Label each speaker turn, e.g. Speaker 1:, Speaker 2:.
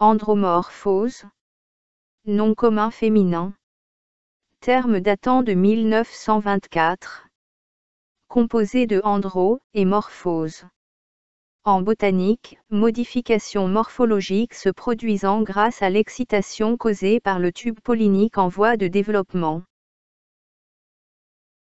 Speaker 1: Andromorphose. Nom commun féminin. Terme datant de 1924. Composé de andro et morphose. En botanique, modification morphologique se produisant grâce à l'excitation causée par le tube pollinique en voie de développement.